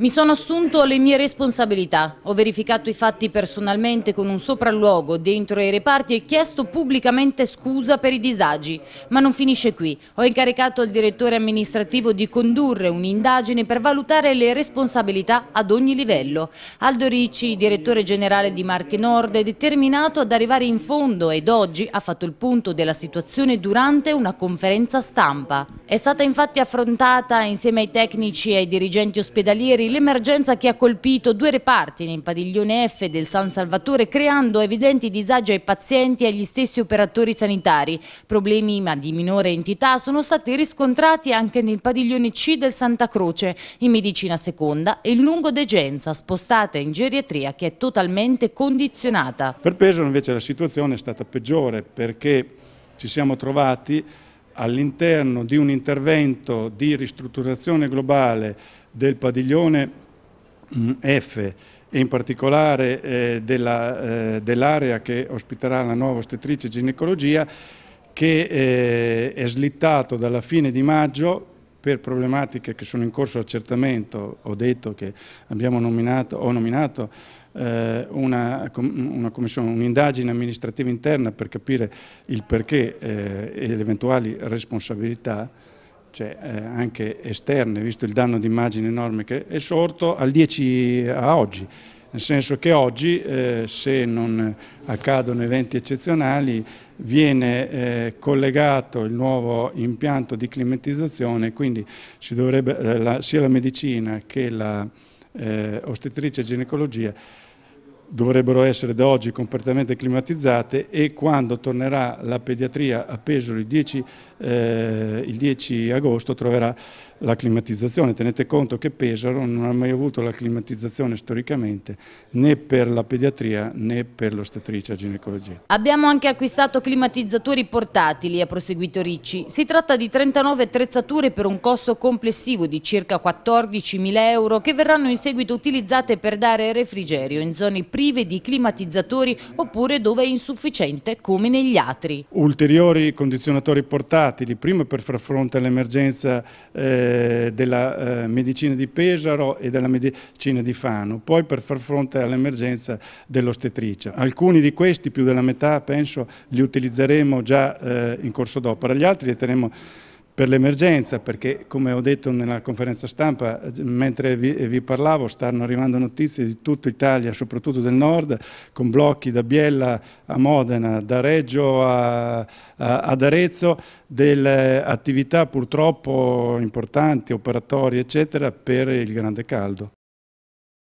Mi sono assunto le mie responsabilità, ho verificato i fatti personalmente con un sopralluogo dentro i reparti e chiesto pubblicamente scusa per i disagi. Ma non finisce qui, ho incaricato il direttore amministrativo di condurre un'indagine per valutare le responsabilità ad ogni livello. Aldo Ricci, direttore generale di Marche Nord, è determinato ad arrivare in fondo ed oggi ha fatto il punto della situazione durante una conferenza stampa. È stata infatti affrontata insieme ai tecnici e ai dirigenti ospedalieri l'emergenza che ha colpito due reparti nel padiglione F del San Salvatore creando evidenti disagi ai pazienti e agli stessi operatori sanitari. Problemi ma di minore entità sono stati riscontrati anche nel padiglione C del Santa Croce in medicina seconda e in lungodegenza spostata in geriatria che è totalmente condizionata. Per Pesaro invece la situazione è stata peggiore perché ci siamo trovati all'interno di un intervento di ristrutturazione globale del padiglione mm, F e in particolare eh, eh dell'area eh, dell che ospiterà la nuova ostetrice ginecologia che eh, è slittato dalla fine di maggio per problematiche che sono in corso accertamento, ho detto che abbiamo nominato, ho nominato eh, una, una un'indagine amministrativa interna per capire il perché eh, e le eventuali responsabilità cioè eh, anche esterne, visto il danno d'immagine enorme che è sorto, al 10 a oggi. Nel senso che oggi, eh, se non accadono eventi eccezionali, viene eh, collegato il nuovo impianto di climatizzazione, quindi dovrebbe, eh, la, sia la medicina che la eh, ostetrice e ginecologia dovrebbero essere da oggi completamente climatizzate e quando tornerà la pediatria a Pesaro il 10 eh, il 10 agosto troverà la climatizzazione. Tenete conto che Pesaro non ha mai avuto la climatizzazione storicamente né per la pediatria né per l'ostetricia ginecologia. Abbiamo anche acquistato climatizzatori portatili, ha proseguito Ricci. Si tratta di 39 attrezzature per un costo complessivo di circa 14.000 euro che verranno in seguito utilizzate per dare refrigerio in zone prive di climatizzatori oppure dove è insufficiente come negli atri. Ulteriori condizionatori portatili versatili, prima per far fronte all'emergenza eh, della eh, medicina di Pesaro e della medicina di Fano, poi per far fronte all'emergenza dell'ostetricia. Alcuni di questi, più della metà penso, li utilizzeremo già eh, in corso d'opera, gli altri li terremo per l'emergenza, perché come ho detto nella conferenza stampa, mentre vi, vi, parlavo, stanno arrivando notizie di tutta Italia, soprattutto del nord, con blocchi da Biella a Modena, da Reggio a, a, ad Arezzo, delle attività purtroppo importanti, operatorie, eccetera, per il grande caldo.